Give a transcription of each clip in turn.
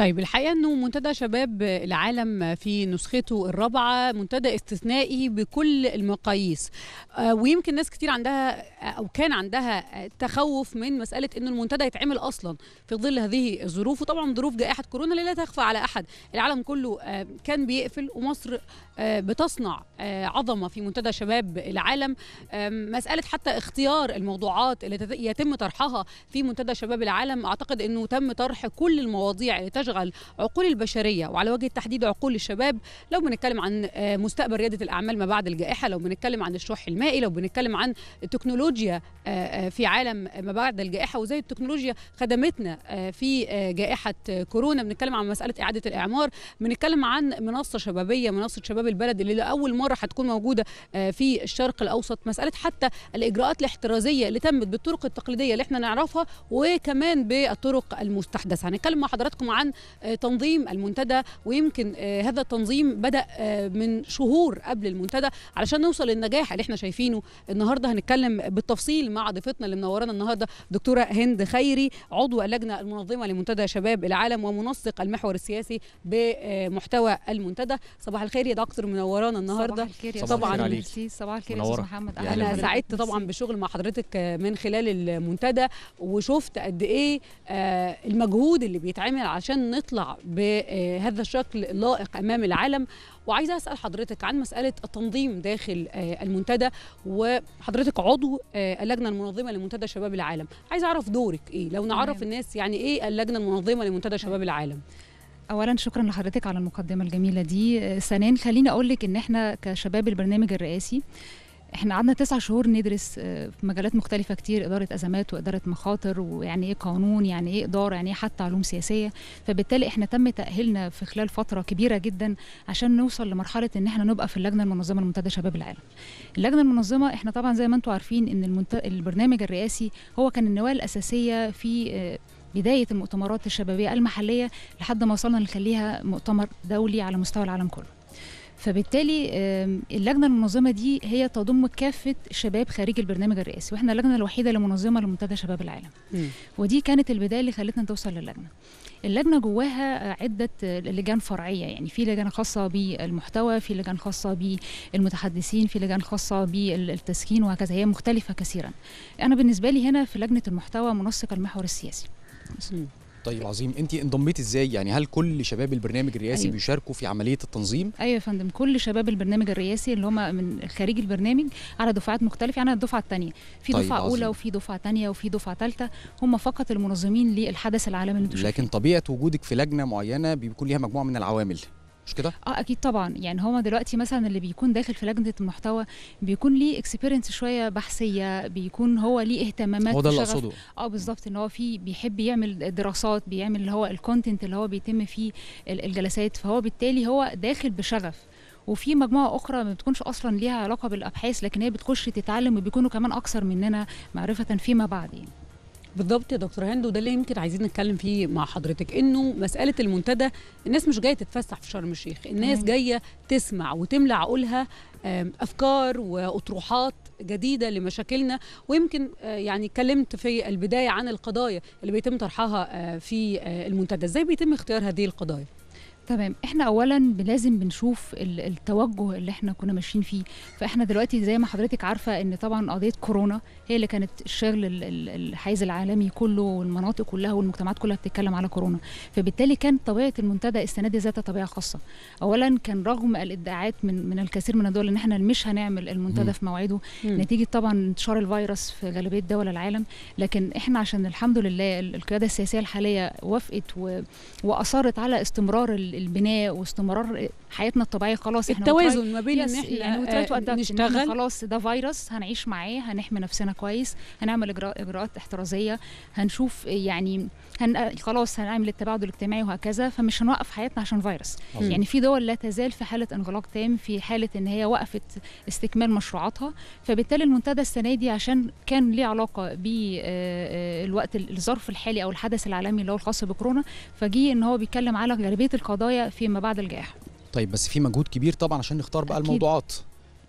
طيب الحقيقه انه منتدى شباب العالم في نسخته الرابعه منتدى استثنائي بكل المقاييس آه، ويمكن ناس كتير عندها او كان عندها تخوف من مساله انه المنتدى يتعمل اصلا في ظل هذه الظروف وطبعا ظروف جائحه كورونا اللي لا تخفى على احد العالم كله آه، كان بيقفل ومصر آه، بتصنع عظمه في منتدى شباب العالم مساله حتى اختيار الموضوعات اللي يتم طرحها في منتدى شباب العالم اعتقد انه تم طرح كل المواضيع اللي تشغل عقول البشريه وعلى وجه التحديد عقول الشباب لو بنتكلم عن آه، مستقبل رياده الاعمال ما بعد الجائحه لو بنتكلم عن الشح المائي لو بنتكلم عن التكنولوجيا آه، آه، في عالم ما بعد الجائحه وزي التكنولوجيا خدمتنا في جائحه كورونا بنتكلم عن مساله اعاده الاعمار بنتكلم عن منصه شبابيه منصه شباب البلد اللي لاول مره هتكون موجوده في الشرق الاوسط مساله حتى الاجراءات الاحترازيه اللي تمت بالطرق التقليديه اللي احنا نعرفها وكمان بالطرق المستحدثه هنتكلم مع حضراتكم عن آه، تنظيم المنتدى ويمكن آه، هذا التنظيم بدا آه، من شهور قبل المنتدى علشان نوصل للنجاح اللي احنا شايفينه النهارده هنتكلم بالتفصيل مع ضيفتنا اللي منورانا النهارده دكتوره هند خيري عضو اللجنه المنظمه لمنتدى شباب العالم ومنسق المحور السياسي بمحتوى المنتدى صباح الخير يا دكتور منورانا النهارده صباح الخير يا طبعا ميرسي صباح الخير يا استاذ محمد يعني انا سعدت طبعا بالشغل مع حضرتك من خلال المنتدى وشفت قد ايه المجهود اللي بيتعمل عشان عشان نطلع بهذا الشكل لائق امام العالم وعايزه اسال حضرتك عن مساله التنظيم داخل آه، المنتدى وحضرتك عضو آه، اللجنه المنظمه لمنتدى شباب العالم عايزه اعرف دورك ايه لو نعرف الناس يعني ايه اللجنه المنظمه لمنتدى شباب العالم اولا شكرا لحضرتك على المقدمه الجميله دي آه، ثانيا خليني اقول لك ان احنا كشباب البرنامج الرئاسي احنا قعدنا تسع شهور ندرس آه، في مجالات مختلفه كتير اداره ازمات واداره مخاطر ويعني ايه قانون يعني ايه اداره يعني ايه حتى علوم سياسيه فبالتالي احنا تم تاهيلنا في خلال فتره كبيره جدا عشان نوصل لمرحله ان احنا نبقى في اللجنه المنظمه لمنتدى شباب العالم اللجنه المنظمه احنا طبعا زي ما انتم عارفين ان المنت... البرنامج الرئاسي هو كان النواه الاساسيه في آه، بداية المؤتمرات الشبابية المحلية لحد ما وصلنا نخليها مؤتمر دولي على مستوى العالم كله فبالتالي اللجنه المنظمه دي هي تضم كافه شباب خارج البرنامج الرئاسي واحنا اللجنه الوحيده اللي منظمه لمنتدى شباب العالم ودي كانت البدايه اللي خلتنا توصل للجنه اللجنه جواها عده لجان فرعيه يعني في لجان خاصه بالمحتوى في لجان خاصه بالمتحدثين في لجان خاصه بالتسكين وهكذا هي مختلفه كثيرا انا بالنسبه لي هنا في لجنه المحتوى منسق المحور السياسي طيب عظيم انت انضميتي ازاي يعني هل كل شباب البرنامج الرئاسي أيوة. بيشاركوا في عمليه التنظيم ايوه يا فندم كل شباب البرنامج الرئاسي اللي هم من خارج البرنامج على دفعات مختلفه يعني الدفعه الثانيه في طيب دفعه عظيم. اولى وفي دفعه ثانيه وفي دفعه ثالثه هم فقط المنظمين للحدث العالمي اللي لكن طبيعه وجودك في لجنه معينه بيكون ليها مجموعه من العوامل مش كده؟ اه اكيد طبعا يعني هما دلوقتي مثلا اللي بيكون داخل في لجنه المحتوى بيكون ليه اكسبيرينس شويه بحثيه بيكون هو ليه اهتمامات هو ده اللي اقصده اه بالظبط ان هو في بيحب يعمل دراسات بيعمل اللي هو الكونتنت اللي هو بيتم فيه الجلسات فهو بالتالي هو داخل بشغف وفي مجموعه اخرى ما بتكونش اصلا ليها علاقه بالابحاث لكن هي بتخش تتعلم وبيكونوا كمان اكثر مننا معرفه فيما بعد يعني بالضبط يا دكتور هند وده اللي يمكن عايزين نتكلم فيه مع حضرتك انه مساله المنتدى الناس مش جايه تتفسح في شرم الشيخ الناس جايه تسمع وتملى عقولها افكار واطروحات جديده لمشاكلنا ويمكن آه، يعني اتكلمت في البدايه عن القضايا اللي بيتم طرحها آه، في آه، المنتدى ازاي بيتم اختيار هذه القضايا تمام احنا اولا لازم بنشوف التوجه اللي احنا كنا ماشيين فيه فاحنا دلوقتي زي ما حضرتك عارفه ان طبعا قضيه كورونا هي اللي كانت الشغل الحيز العالمي كله والمناطق كلها والمجتمعات كلها بتتكلم على كورونا فبالتالي كان طبيعه المنتدى السنه دي ذات طبيعه خاصه اولا كان رغم الادعاءات من من الكثير من الدول ان احنا مش هنعمل المنتدى في موعده نتيجه طبعا انتشار الفيروس في غالبيه دول العالم لكن احنا عشان الحمد لله القياده السياسيه الحاليه وافقت واصرت على استمرار البناء واستمرار حياتنا الطبيعيه خلاص احنا التوازن ما بين ان احنا يعني آه، نشتغل خلاص ده فيروس هنعيش معاه هنحمي نفسنا كويس هنعمل إجراء اجراءات احترازيه هنشوف يعني هن خلاص هنعمل التباعد الاجتماعي وهكذا فمش هنوقف حياتنا عشان فيروس عظيم. يعني في دول لا تزال في حاله انغلاق تام في حاله ان هي وقفت استكمال مشروعاتها فبالتالي المنتدى السنه دي عشان كان ليه علاقه بالوقت آه، آه، الظرف الحالي او الحدث العالمي اللي هو الخاص بكورونا فجي ان هو بيتكلم على غالبيه القضايا القضايا فيما بعد الجائحه طيب بس في مجهود كبير طبعا عشان نختار بقى أكيد. الموضوعات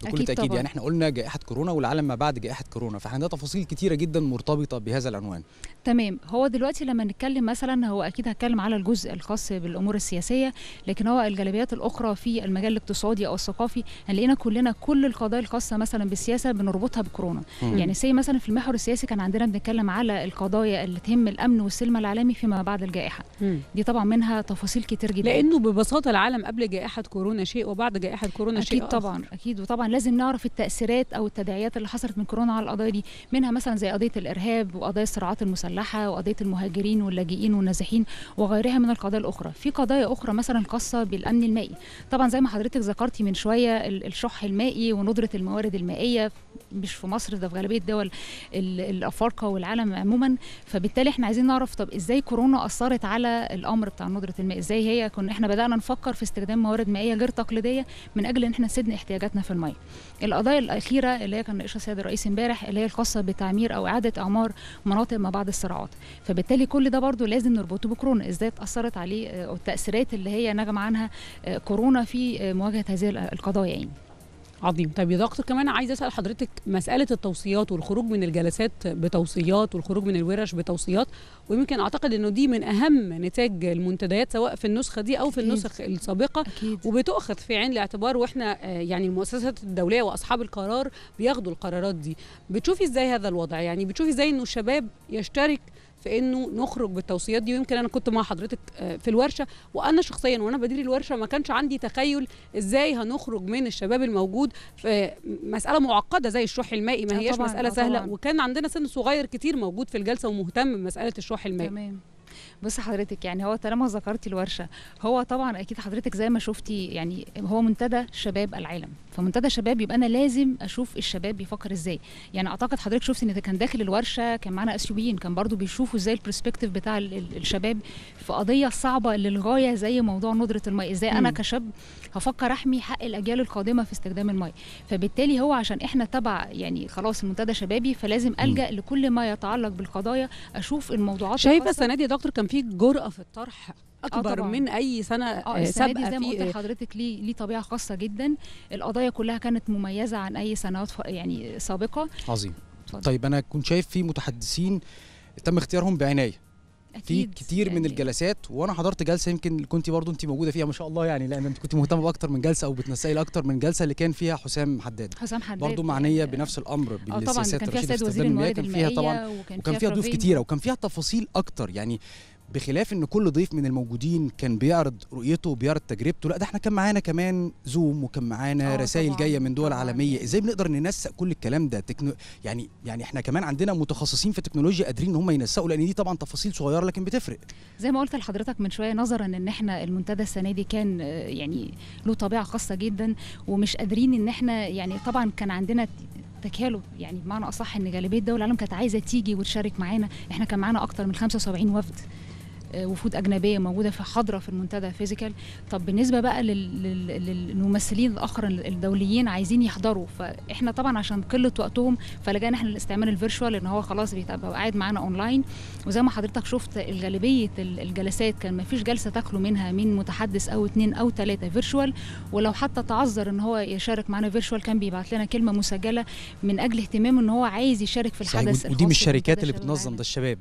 بكل أكيد تاكيد طبعًا. يعني احنا قلنا جائحه كورونا والعالم ما بعد جائحه كورونا فاحنا ده تفاصيل كتيره جدا مرتبطه بهذا العنوان تمام هو دلوقتي لما نتكلم مثلا هو اكيد هتكلم على الجزء الخاص بالامور السياسيه لكن هو الجلبيات الاخرى في المجال الاقتصادي او الثقافي هنلاقينا كلنا كل القضايا الخاصه مثلا بالسياسه بنربطها بكورونا مم. يعني سي مثلا في المحور السياسي كان عندنا بنتكلم على القضايا اللي تهم الامن والسلم العالمي فيما بعد الجائحه مم. دي طبعا منها تفاصيل كتير جدا لانه ببساطه العالم قبل جائحه كورونا شيء وبعد جائحه كورونا أكيد شيء اكيد طبعا آخر. اكيد وطبعا لازم نعرف التاثيرات او التداعيات اللي حصلت من كورونا على القضايا دي منها مثلا زي قضيه الارهاب وقضايا الصراعات المسلحه المسلحه وقضيه المهاجرين واللاجئين والنازحين وغيرها من القضايا الاخرى في قضايا اخرى مثلا خاصه بالامن المائي طبعا زي ما حضرتك ذكرتي من شويه الشح المائي وندره الموارد المائيه مش في مصر ده في غالبيه دول الافارقه والعالم عموما فبالتالي احنا عايزين نعرف طب ازاي كورونا اثرت على الامر بتاع ندره الماء ازاي هي كنا احنا بدانا نفكر في استخدام موارد مائيه غير تقليديه من اجل ان احنا نسد احتياجاتنا في الماء القضايا الاخيره اللي هي كان ناقشها السيد الرئيس امبارح اللي هي الخاصه بتعمير او اعاده اعمار مناطق ما بعد الصراعات فبالتالي كل ده برضو لازم نربطه بكورونا ازاي اتاثرت عليه آه، التاثيرات اللي هي نجم عنها آه، كورونا في آه، مواجهه هذه القضايا يعني عظيم طيب يا دكتور كمان عايز اسال حضرتك مساله التوصيات والخروج من الجلسات بتوصيات والخروج من الورش بتوصيات ويمكن اعتقد انه دي من اهم نتاج المنتديات سواء في النسخه دي او في أكيد. النسخ السابقه أكيد. وبتؤخذ في عين الاعتبار واحنا آه، يعني المؤسسات الدوليه واصحاب القرار بياخدوا القرارات دي بتشوفي ازاي هذا الوضع يعني بتشوفي ازاي انه الشباب يشترك في انه نخرج بالتوصيات دي ويمكن انا كنت مع حضرتك آه، في الورشه وانا شخصيا وانا بدير الورشه ما كانش عندي تخيل ازاي هنخرج من الشباب الموجود في مساله معقده زي الشح المائي ما آه، هياش طبعاً مساله طبعاً آه، سهله طبعاً. وكان عندنا سن صغير كتير موجود في الجلسه ومهتم بمساله الشح المائي تمام بص حضرتك يعني هو طالما ذكرتي الورشه هو طبعا اكيد حضرتك زي ما شفتي يعني هو منتدى شباب العالم فمنتدى شباب يبقى انا لازم اشوف الشباب بيفكر ازاي يعني اعتقد حضرتك شفت ان كان داخل الورشه كان معانا اثيوبيين كان برضو بيشوفوا ازاي البرسبكتيف بتاع الشباب في قضيه صعبه للغايه زي موضوع ندره الماء ازاي انا كشاب هفكر احمي حق الاجيال القادمه في استخدام الماء فبالتالي هو عشان احنا تبع يعني خلاص المنتدى شبابي فلازم الجا لكل ما يتعلق بالقضايا اشوف الموضوعات شايفه السنه دي يا دكتور كان في جرأه في الطرح اكبر آه من اي سنه آه, آه، سابقه زي ما قلت إيه؟ لحضرتك ليه ليه طبيعه خاصه جدا القضايا كلها كانت مميزه عن اي سنوات يعني سابقه عظيم فضل. طيب انا كنت شايف في متحدثين تم اختيارهم بعنايه أكيد. في كتير يعني من الجلسات وانا حضرت جلسه يمكن كنت برضو انت موجوده فيها ما شاء الله يعني لان انت كنت مهتمه باكتر من جلسه او بتنسقي لاكتر من جلسه اللي كان فيها حسام حداد حسام حداد برضو معنيه يعني بنفس الامر آه، بالسياسات الرشيده في استخدام المياه كان فيها طبعا وكان فيها ضيوف كتيره وكان فيها تفاصيل اكتر يعني بخلاف ان كل ضيف من الموجودين كان بيعرض رؤيته وبيعرض تجربته لا ده احنا كان معانا كمان زوم وكان معانا آه، رسائل جايه من دول عالميه ازاي بنقدر ننسق كل الكلام ده تكنو... يعني يعني احنا كمان عندنا متخصصين في التكنولوجيا قادرين ان هم ينسقوا لان دي طبعا تفاصيل صغيره لكن بتفرق زي ما قلت لحضرتك من شويه نظرا ان احنا المنتدى السنه دي كان آه، يعني له طبيعه خاصه جدا ومش قادرين ان احنا يعني طبعا كان عندنا تكالب يعني بمعنى اصح ان غالبيه دول العالم كانت عايزه تيجي وتشارك معانا احنا كان معانا اكتر من 75 وفد آه، وفود اجنبيه موجوده في حاضره في المنتدى فيزيكال طب بالنسبه بقى للممثلين الاخر الدوليين عايزين يحضروا فاحنا طبعا عشان قله وقتهم فلجانا احنا لاستعمال الفيرشوال ان هو خلاص بيبقى قاعد معانا اونلاين وزي ما حضرتك شفت الغالبيه الجلسات كان ما فيش جلسه تاكلوا منها من متحدث او اثنين او ثلاثه فيرشوال ولو حتى تعذر ان هو يشارك معانا فيرشوال كان بيبعت لنا كلمه مسجله من اجل اهتمامه ان هو عايز يشارك في الحدث ودي مش الشركات اللي بتنظم ده الشباب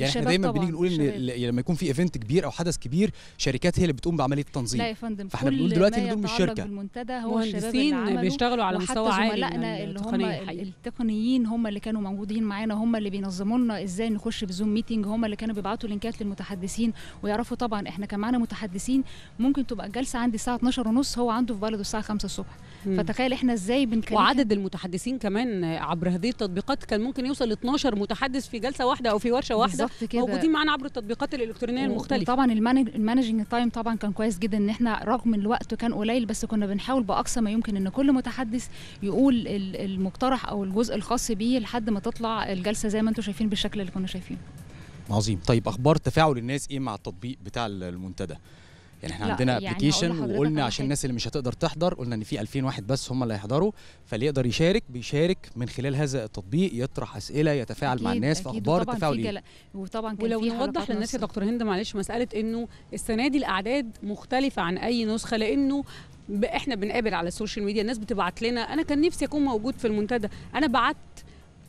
يعني احنا دايما بنيجي نقول ان يعني لما يكون في ايفنت كبير او حدث كبير شركات هي اللي بتقوم بعمليه التنظيم لا يا فندم فاحنا بنقول دلوقتي ان دول مش شركه المنتدى هو الشباب اللي بيشتغلوا على مستوى عالي زملائنا اللي هم التقنيين هم اللي كانوا موجودين معانا هم اللي بينظموا لنا ازاي نخش في زوم ميتنج هم اللي كانوا بيبعتوا لينكات للمتحدثين ويعرفوا طبعا احنا كان معانا متحدثين ممكن تبقى الجلسه عندي الساعه 12 ونص هو عنده في بلده الساعه 5 الصبح فتخيل احنا ازاي بنكلم وعدد المتحدثين كمان عبر هذه التطبيقات كان ممكن يوصل ل 12 متحدث في جلسه واحده او في ورشه واحده كده. موجودين معانا عبر التطبيقات الالكترونيه المختلفه طبعا المانجنج تايم طبعا كان كويس جدا ان احنا رغم الوقت كان قليل بس كنا بنحاول باقصى ما يمكن ان كل متحدث يقول المقترح او الجزء الخاص بيه لحد ما تطلع الجلسه زي ما انتم شايفين بالشكل اللي كنا شايفينه عظيم طيب اخبار تفاعل الناس ايه مع التطبيق بتاع المنتدى يعني احنا عندنا ابلكيشن يعني وقلنا عشان الناس اللي مش هتقدر تحضر قلنا ان في 2000 واحد بس هم اللي هيحضروا فاللي يقدر يشارك بيشارك من خلال هذا التطبيق يطرح اسئله يتفاعل أكيد مع الناس في اخبار التفاعل إيه؟ وطبعا كان ولو نوضح للناس يا دكتور هند معلش مساله انه السنه دي الاعداد مختلفه عن اي نسخه لانه احنا بنقابل على السوشيال ميديا الناس بتبعت لنا انا كان نفسي اكون موجود في المنتدى انا بعت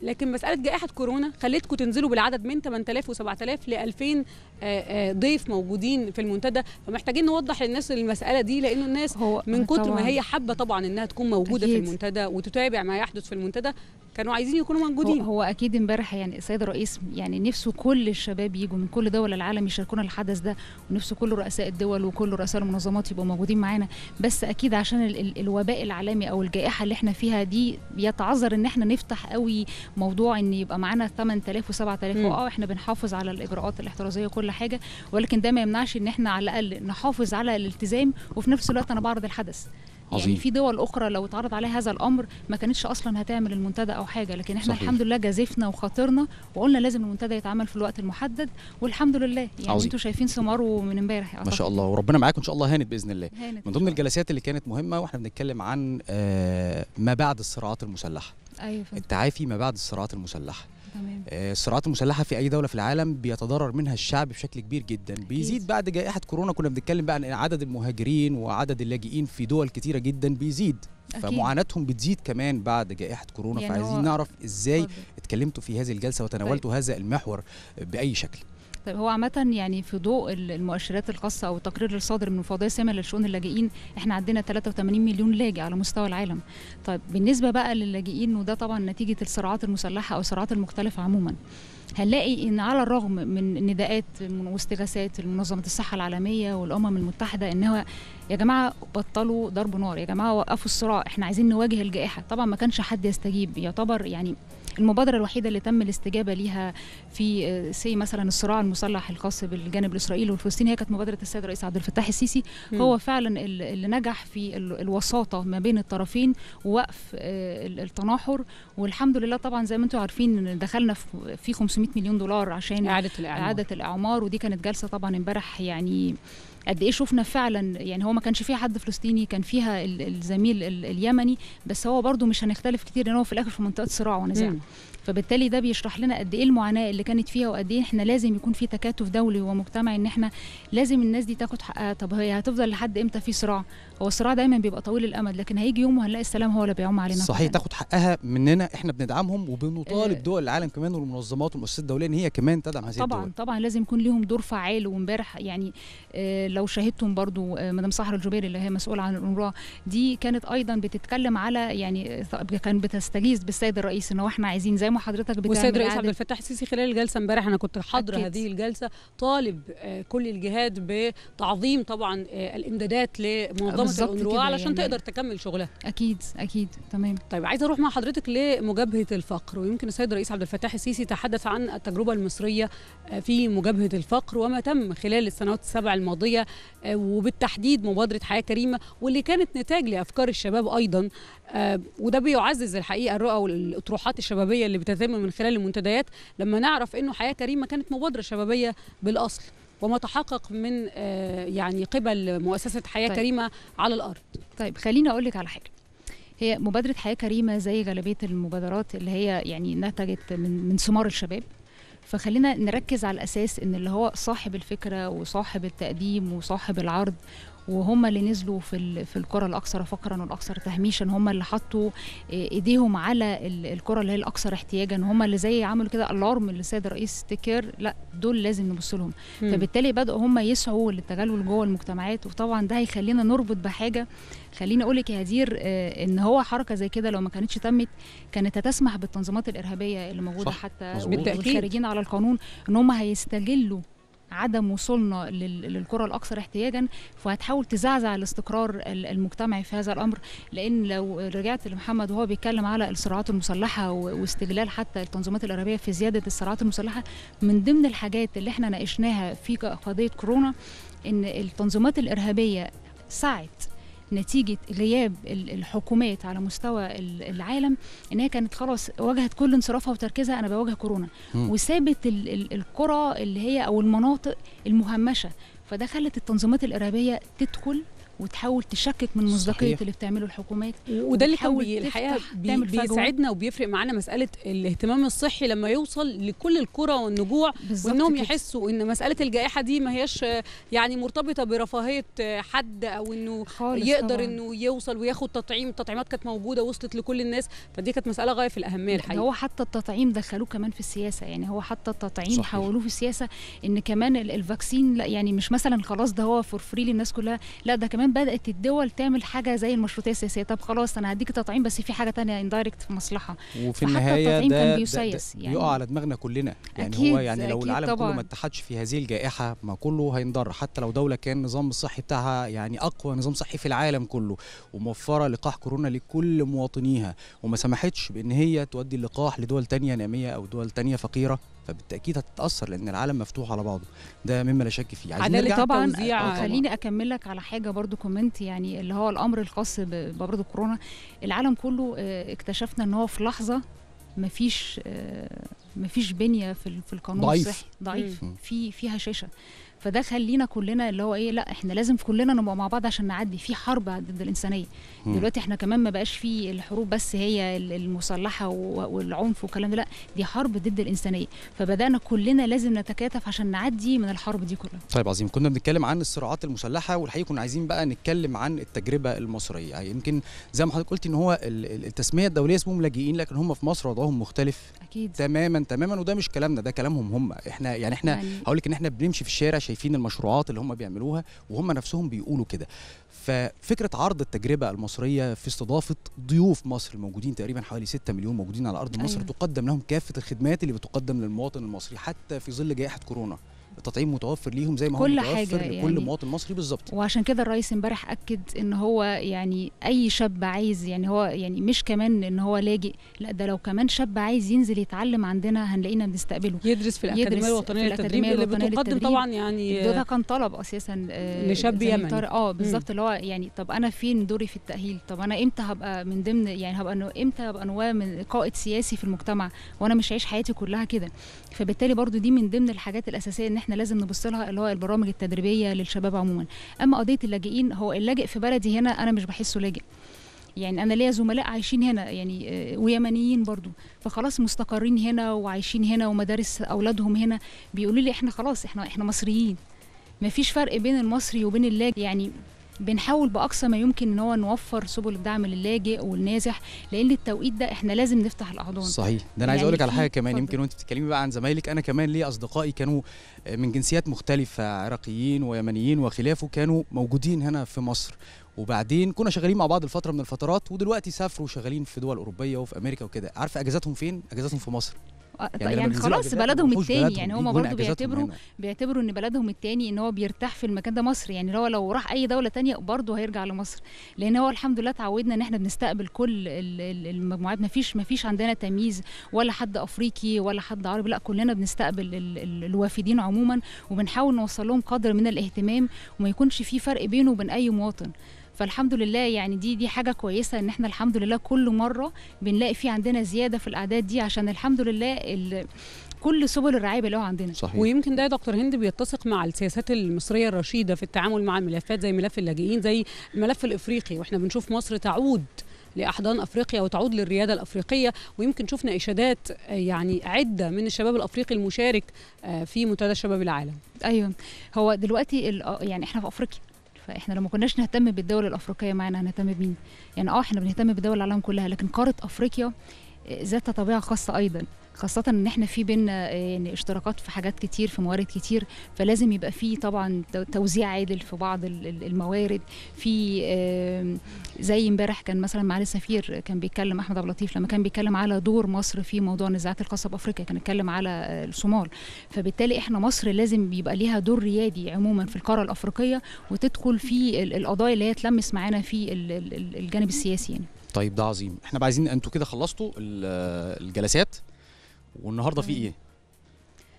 لكن مساله جائحه كورونا خلتكم تنزلوا بالعدد من 8000 و7000 ل 2000 ضيف موجودين في المنتدى فمحتاجين نوضح للناس المساله دي لانه الناس هو من كتر ما هي حابه طبعا انها تكون موجوده أكيد. في المنتدى وتتابع ما يحدث في المنتدى كانوا عايزين يكونوا موجودين هو, هو اكيد امبارح يعني السيد الرئيس يعني نفسه كل الشباب يجوا من كل دول العالم يشاركونا الحدث ده ونفسه كل رؤساء الدول وكل رؤساء المنظمات يبقوا موجودين معانا بس اكيد عشان ال ال الوباء العالمي او الجائحه اللي احنا فيها دي بيتعذر ان احنا نفتح قوي موضوع ان يبقى معانا 8000 و7000 اه احنا بنحافظ على الاجراءات الاحترازيه وكل حاجه ولكن ده ما يمنعش ان احنا على الاقل نحافظ على الالتزام وفي نفس الوقت انا بعرض الحدث يعني عظيم. يعني في دول اخرى لو اتعرض عليها هذا الامر ما كانتش اصلا هتعمل المنتدى او حاجه لكن احنا صحيح. الحمد لله جازفنا وخاطرنا وقلنا لازم المنتدى يتعمل في الوقت المحدد والحمد لله يعني انتم شايفين ثماره من امبارح ما شاء الله وربنا معاكم ان شاء الله هانت باذن الله هانت من ضمن الجلسات اللي كانت مهمه واحنا بنتكلم عن آه، ما بعد الصراعات المسلحه ايوه التعافي ما بعد الصراعات المسلحه الصراعات آه، المسلحه في اي دوله في العالم بيتضرر منها الشعب بشكل كبير جدا بيزيد بعد جائحه كورونا كنا بنتكلم بقى عن عدد المهاجرين وعدد اللاجئين في دول كتيره جدا بيزيد فمعاناتهم بتزيد كمان بعد جائحه كورونا يعني فعايزين نعرف ازاي اتكلمتوا في هذه الجلسه وتناولتوا طيب. هذا المحور باي شكل طيب هو عامة يعني في ضوء المؤشرات الخاصة أو التقرير الصادر من المفوضية السامية لشؤون اللاجئين احنا عندنا 83 مليون لاجئ على مستوى العالم طيب بالنسبة بقى للاجئين وده طبعا نتيجة الصراعات المسلحة أو الصراعات المختلفة عموما هنلاقي ان على الرغم من نداءات واستغاثات منظمه الصحه العالميه والامم المتحده ان هو يا جماعه بطلوا ضرب نار يا جماعه وقفوا الصراع احنا عايزين نواجه الجائحه طبعا ما كانش حد يستجيب يعتبر يعني المبادره الوحيده اللي تم الاستجابه ليها في آه، سي مثلا الصراع المسلح الخاص بالجانب الاسرائيلي والفلسطيني هي كانت مبادره السيد الرئيس عبد الفتاح السيسي م. هو فعلا اللي نجح في الوساطه ما بين الطرفين ووقف آه، التناحر والحمد لله طبعا زي ما انتم عارفين دخلنا في 500 مليون دولار عشان اعاده الاعمار, إعادة الإعمار ودي كانت جلسه طبعا امبارح يعني قد ايه شفنا فعلا يعني هو ما كانش فيها حد فلسطيني كان فيها الزميل اليمني بس هو برضو مش هنختلف كتير لان هو في الاخر في منطقه صراع ونزاع فبالتالي ده بيشرح لنا قد ايه المعاناه اللي كانت فيها وقد ايه احنا لازم يكون في تكاتف دولي ومجتمعي ان احنا لازم الناس دي تاخد حقها طب هي هتفضل لحد امتى في صراع هو الصراع دايما بيبقى طويل الامد لكن هيجي يوم وهنلاقي السلام هو اللي بيعم علينا صحيح كمان. تاخد حقها مننا احنا بندعمهم وبنطالب إيه. دول العالم كمان والمنظمات والمؤسسات الدوليه ان هي كمان تدعم هذه طبعا الدول. طبعا لازم يكون ليهم دور فعال وامبارح يعني إيه لو شاهدتم برضو إيه مدام صحر الجبير اللي هي مسؤوله عن الانروا دي كانت ايضا بتتكلم على يعني آه، كان بتستجيز بالسيد الرئيس ان احنا عايزين زي ما حضرتك بتعمل والسيد الرئيس عبد الفتاح السيسي خلال الجلسه امبارح انا كنت حاضره هذه الجلسه طالب آه، كل الجهات بتعظيم طبعا آه، الامدادات لمنظمه بالظبط كده علشان يعني. تقدر تكمل شغلها اكيد اكيد تمام طيب عايزه اروح مع حضرتك لمجابهه الفقر ويمكن السيد الرئيس عبد الفتاح السيسي تحدث عن التجربه المصريه آه، في مجابهه الفقر وما تم خلال السنوات السبع الماضيه آه، وبالتحديد مبادره حياه كريمه واللي كانت نتاج لافكار الشباب ايضا آه، وده بيعزز الحقيقه الرؤى والاطروحات الشبابيه اللي بتتم من خلال المنتديات لما نعرف انه حياه كريمه كانت مبادره شبابيه بالاصل وما تحقق من آه، يعني قبل مؤسسه حياه طيب. كريمه على الارض طيب خليني اقول لك على حاجه هي مبادره حياه كريمه زي غالبيه المبادرات اللي هي يعني نتجت من من ثمار الشباب فخلينا نركز على الاساس ان اللي هو صاحب الفكره وصاحب التقديم وصاحب العرض وهم اللي نزلوا في في الكره الاكثر فقرا والاكثر تهميشا هم اللي حطوا ايديهم على الكره اللي هي الاكثر احتياجا هم اللي زي عملوا كده الارم اللي السيد الرئيس تكر لا دول لازم نبص لهم فبالتالي بداوا هم يسعوا للتجلل جوه المجتمعات وطبعا ده هيخلينا نربط بحاجه خليني اقول لك يا هدير آه، ان هو حركه زي كده لو ما كانتش تمت كانت هتسمح بالتنظيمات الارهابيه اللي موجوده صح. حتى بالتاكيد والخارجين على القانون ان هم هيستغلوا عدم وصولنا للكره الاكثر احتياجا فهتحاول تزعزع الاستقرار المجتمعي في هذا الامر لان لو رجعت لمحمد وهو بيتكلم على الصراعات المسلحه واستغلال حتى التنظيمات الارهابيه في زياده الصراعات المسلحه من ضمن الحاجات اللي احنا ناقشناها في قضيه كورونا ان التنظيمات الارهابيه سعت نتيجه غياب الحكومات على مستوى العالم ان هي كانت خلاص واجهت كل انصرافها وتركيزها انا بواجه كورونا وسابت القرى اللي هي او المناطق المهمشه فده خلت التنظيمات الارهابيه تدخل وتحاول تشكك من مصداقيه اللي بتعمله الحكومات وده اللي كان الحقيقه بي بيساعدنا وبيفرق معانا مساله الاهتمام الصحي لما يوصل لكل الكرة والنجوع وانهم كده. يحسوا ان مساله الجائحه دي ما هياش يعني مرتبطه برفاهيه حد او انه يقدر طبعا. انه يوصل وياخد تطعيم التطعيمات كانت موجوده وصلت لكل الناس فدي كانت مساله غايه في الاهميه الحقيقه هو حتى التطعيم دخلوه كمان في السياسه يعني هو حتى التطعيم حولوه في السياسه ان كمان الفاكسين لا يعني مش مثلا خلاص ده هو فور فري للناس كلها لا ده كمان كمان بدات الدول تعمل حاجه زي المشروطيه السياسيه طب خلاص انا هديك تطعيم بس في حاجه تانية اندايركت في مصلحه وفي النهايه التطعيم ده كان بيسيس يعني يقع على دماغنا كلنا يعني أكيد هو يعني لو العالم طبعًا. كله ما اتحدش في هذه الجائحه ما كله هينضر حتى لو دوله كان النظام الصحي بتاعها يعني اقوى نظام صحي في العالم كله وموفره لقاح كورونا لكل مواطنيها وما سمحتش بان هي تودي اللقاح لدول تانية ناميه او دول تانية فقيره فبالتاكيد هتتاثر لان العالم مفتوح على بعضه ده مما لا شك فيه عايزين نرجع طبعا آه، آه، خليني اكمل لك على حاجه برضو كومنت يعني اللي هو الامر الخاص برضو كورونا العالم كله آه، اكتشفنا ان هو في لحظه مفيش مفيش بنيه في, في القانون ضعيف. الصحي ضعيف مم. في في هشاشه فده خلينا كلنا اللي هو ايه لا احنا لازم كلنا نبقى مع بعض عشان نعدي في حرب ضد الانسانيه مم. دلوقتي احنا كمان ما بقاش في الحروب بس هي المسلحه والعنف والكلام ده لا دي حرب ضد الانسانيه فبدانا كلنا لازم نتكاتف عشان نعدي من الحرب دي كلها طيب عظيم كنا بنتكلم عن الصراعات المسلحه والحقيقه كنا عايزين بقى نتكلم عن التجربه المصريه يعني يمكن زي ما حضرتك قلت ان هو التسميه الدوليه اسمهم لاجئين لكن هم في مصر وضعهم مختلف أكيد. تماما تماما وده مش كلامنا ده كلامهم هم احنا يعني احنا يعني هقول لك ان احنا بنمشي في الشارع شايفين المشروعات اللي هم بيعملوها وهم نفسهم بيقولوا كده ففكره عرض التجربه المصريه في استضافه ضيوف مصر الموجودين تقريبا حوالي 6 مليون موجودين على ارض مصر أيوة. تقدم لهم كافه الخدمات اللي بتقدم للمواطن المصري حتى في ظل جائحه كورونا التطعيم متوفر ليهم زي ما كل هو متوفر حاجة لكل يعني مواطن مصري بالظبط وعشان كده الرئيس امبارح اكد ان هو يعني اي شاب عايز يعني هو يعني مش كمان ان هو لاجئ لا ده لو كمان شاب عايز ينزل يتعلم عندنا هنلاقينا بنستقبله يدرس في الاكاديميه يدرس الوطنيه للتدريب اللي بتقدم طبعا يعني ده, ده كان طلب اساسا آه، لشاب يمني اه بالظبط اللي هو يعني طب انا فين دوري في التاهيل طب انا امتى هبقى من ضمن يعني هبقى امتى هبقى نواه من قائد سياسي في المجتمع وانا مش عايش حياتي كلها كده فبالتالي برضو دي من ضمن الحاجات الاساسيه ان احنا لازم نبص لها اللي هو البرامج التدريبيه للشباب عموما اما قضيه اللاجئين هو اللاجئ في بلدي هنا انا مش بحسه لاجئ يعني انا ليا زملاء عايشين هنا يعني آه، ويمنيين برضو فخلاص مستقرين هنا وعايشين هنا ومدارس اولادهم هنا بيقولوا لي احنا خلاص احنا احنا مصريين مفيش فرق بين المصري وبين اللاجئ يعني بنحاول باقصى ما يمكن ان هو نوفر سبل الدعم للاجئ والنازح لان التوقيت ده احنا لازم نفتح الاحضان صحيح ده انا عايز يعني اقول لك على حاجه كمان يمكن وانت بتتكلمي بقى عن زمايلك انا كمان ليه اصدقائي كانوا من جنسيات مختلفه عراقيين ويمنيين وخلافه كانوا موجودين هنا في مصر وبعدين كنا شغالين مع بعض الفتره من الفترات ودلوقتي سافروا شغالين في دول اوروبيه وفي امريكا وكده عارفه اجازاتهم فين اجازاتهم في مصر يعني, يعني خلاص بلدهم التاني يعني هما برضه بيعتبروا بيعتبروا ان بلدهم التاني ان هو بيرتاح في المكان ده مصر يعني هو لو راح اي دوله تانية برضه هيرجع لمصر لان هو الحمد لله اتعودنا ان احنا بنستقبل كل المجموعات ما فيش ما فيش عندنا تمييز ولا حد افريقي ولا حد عربي لا كلنا بنستقبل ال ال الوافدين عموما وبنحاول نوصل لهم قدر من الاهتمام وما يكونش في فرق بينه وبين اي مواطن فالحمد لله يعني دي دي حاجه كويسه ان احنا الحمد لله كل مره بنلاقي في عندنا زياده في الاعداد دي عشان الحمد لله كل سبل الرعايه هو عندنا صحيح. ويمكن ده يا دكتور هند بيتسق مع السياسات المصريه الرشيده في التعامل مع الملفات زي ملف اللاجئين زي الملف الافريقي واحنا بنشوف مصر تعود لاحضان افريقيا وتعود للرياده الافريقيه ويمكن شفنا اشادات آه، يعني عده من الشباب الافريقي المشارك آه، في منتدى شباب العالم ايوه هو دلوقتي آه، يعني احنا في افريقيا فاحنا لو ما كناش نهتم بالدول الافريقيه معانا هنهتم بمين يعني اه احنا بنهتم بدول العالم كلها لكن قاره افريقيا ذات طبيعه خاصه ايضا خاصه ان احنا في بينا يعني اشتراكات في حاجات كتير في موارد كتير فلازم يبقى في طبعا توزيع عادل في بعض الموارد في زي امبارح كان مثلا معالي السفير كان بيتكلم احمد عبد اللطيف لما كان بيتكلم على دور مصر في موضوع النزاعات الخاصه بافريقيا كان اتكلم على آه، الصومال فبالتالي احنا مصر لازم يبقى ليها دور ريادي عموما في القاره الافريقيه وتدخل في القضايا اللي هي تلمس معانا في الجانب السياسي يعني. طيب ده عظيم احنا عايزين انتوا كده خلصتوا الجلسات والنهارده في ايه؟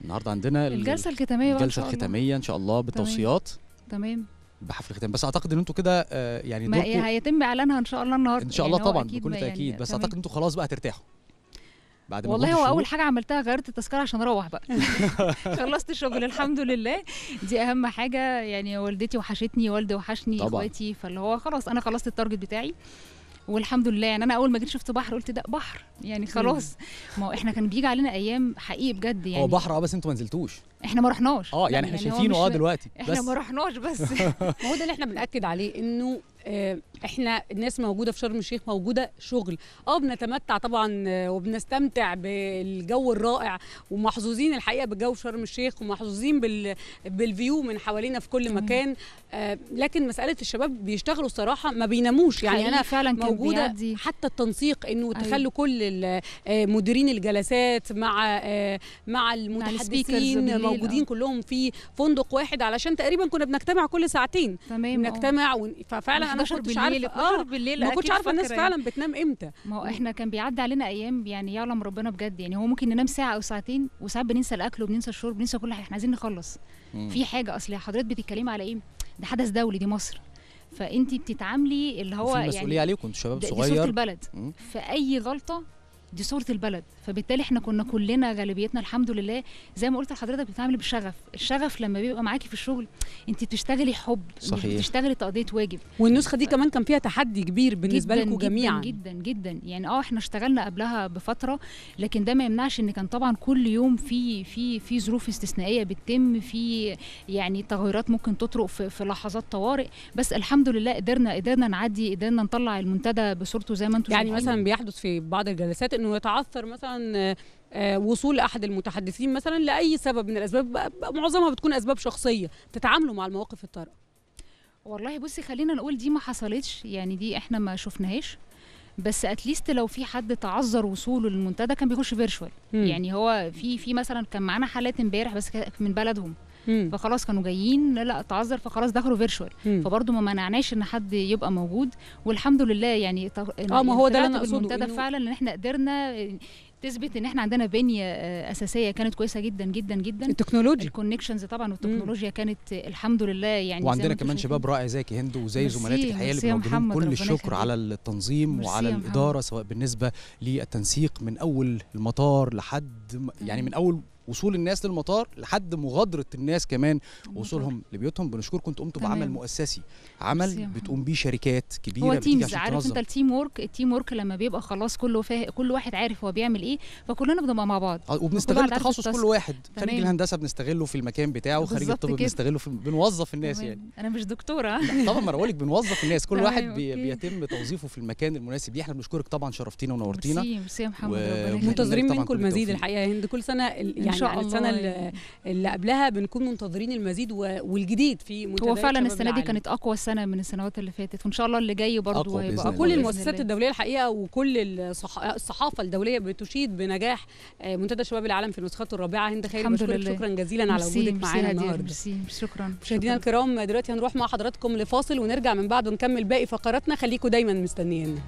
النهارده عندنا الجلسه الختاميه الجلسه الختاميه ان شاء الله بالتوصيات تمام بحفل الختام بس اعتقد ان انتوا كده آه، يعني ما هيتم اعلانها ان شاء الله النهارده ان شاء الله يعني طبعا بكل تاكيد يعني بس تمام. اعتقد انتوا خلاص بقى ترتاحوا بعد ما والله هو اول حاجه عملتها غيرت التذكره عشان اروح بقى خلصت الشغل الحمد لله دي اهم حاجه يعني والدتي وحشتني والدي وحشني اخواتي فاللي هو خلاص انا خلصت التارجت بتاعي والحمد لله يعني انا اول ما جيت شفت بحر قلت ده بحر يعني خلاص ما هو احنا كان بيجي علينا ايام حقيقي بجد يعني هو بحر اه بس انتوا ما نزلتوش احنا ما رحناش اه يعني احنا يعني شايفينه اه دلوقتي احنا ما رحناش بس هو ده اللي احنا بناكد عليه انه آه احنا الناس موجوده في شرم الشيخ موجوده شغل اه بنتمتع طبعا آه، وبنستمتع بالجو الرائع ومحظوظين الحقيقه بجو شرم الشيخ ومحظوظين بال... بالفيو من حوالينا في كل مكان آه، لكن مساله الشباب بيشتغلوا الصراحه ما بيناموش يعني انا فعلا موجوده حتى التنسيق انه أيوه. تخلوا كل آه، مديرين الجلسات مع مع المتحدثين موجودين كلهم في فندق واحد علشان تقريبا كنا بنجتمع كل ساعتين تمام بنجتمع ففعلا انا ما كنتش عارفه بالليل يعني اه بالليل ما كنتش عارفه الناس فعلا بتنام امتى ما هو احنا كان بيعدي علينا ايام يعني يعلم ربنا بجد يعني هو ممكن ننام ساعه او ساعتين وساعات بننسى الاكل وبننسى الشرب بننسى كل حاجه احنا عايزين نخلص مم. في حاجه اصل حضرتك بتتكلمي على ايه ده حدث دولي دي مصر فانت بتتعاملي اللي هو يعني مسؤوليه عليكم انتوا شباب صغير دي البلد مم. فاي غلطه دي صوره البلد فبالتالي احنا كنا كلنا غالبيتنا الحمد لله زي ما قلت لحضرتك بتتعاملي بشغف الشغف لما بيبقى معاكي في الشغل انت بتشتغلي حب صحيح. بتشتغلي تقضيه واجب والنسخه دي كمان كان فيها تحدي كبير بالنسبه لكم جميعا جدا جدا يعني اه احنا اشتغلنا قبلها بفتره لكن ده ما يمنعش ان كان طبعا كل يوم في في في ظروف استثنائيه بتتم في يعني تغيرات ممكن تطرق في, في لحظات طوارئ بس الحمد لله قدرنا قدرنا نعدي قدرنا نطلع المنتدى بصورته زي ما انتم يعني مثلا بيحدث في بعض الجلسات انه يتعثر مثلا آه، وصول احد المتحدثين مثلا لاي سبب من الاسباب معظمها بتكون اسباب شخصيه تتعاملوا مع المواقف الطارئه والله بصي خلينا نقول دي ما حصلتش يعني دي احنا ما شفناهاش بس اتليست لو في حد تعذر وصوله للمنتدى كان بيخش فيرشوال يعني هو في في مثلا كان معانا حالات امبارح بس من بلدهم فخلاص كانوا جايين لا تعذر فخلاص دخلوا فيرشوال فبرضه ما منعناش ان حد يبقى موجود والحمد لله يعني اه يعني ما هو ده اللي انا اقصده فعلا ان احنا قدرنا آه، تثبت ان احنا عندنا بنيه آه، اساسيه كانت كويسه جدا جدا جدا التكنولوجيا الكونكشنز طبعا والتكنولوجيا مم. كانت آه، الحمد لله يعني وعندنا كمان شباب رائع زيك هند وزي زملاتك الحقيقه اللي موجودين كل الشكر على التنظيم وعلى الاداره سواء بالنسبه للتنسيق من اول المطار لحد يعني من اول وصول الناس للمطار لحد مغادره الناس كمان وصولهم لبيوتهم بنشكركم انتم قمتوا بعمل مؤسسي عمل بتقوم بيه شركات كبيره هو تيمز عارف انت التيم ورك التيم ورك لما بيبقى خلاص كله فاه... كل واحد عارف هو بيعمل ايه فكلنا بنبقى مع بعض آه، وبنستغل تخصص كل واحد تمام. خريج الهندسه بنستغله في المكان بتاعه وخريج الطب كده. بنستغله في... بنوظف الناس تمام. يعني انا مش دكتوره طبعا ما بقولك بنوظف الناس كل واحد بي... بيتم توظيفه في المكان المناسب ليه احنا بنشكرك طبعا شرفتينا ونورتينا ميرسي ميرسي يا محمد منتظرين منكم المزيد الحقيقه هند كل سنه يعني يعني شاء الله السنه يعني. اللي قبلها بنكون منتظرين المزيد والجديد في هو فعلا السنه دي كانت اقوى سنه من السنوات اللي فاتت وان شاء الله اللي جاي برضه هيبقى كل المؤسسات الدوليه الحقيقه وكل الصحافه الدوليه بتشيد بنجاح آه، منتدى شباب العالم في نسخته الرابعه هند خير لله. شكرا جزيلا على وجودك معانا النهارده شكرا مشاهدينا الكرام دلوقتي هنروح مع حضراتكم لفاصل ونرجع من بعده نكمل باقي فقراتنا خليكم دايما مستنيين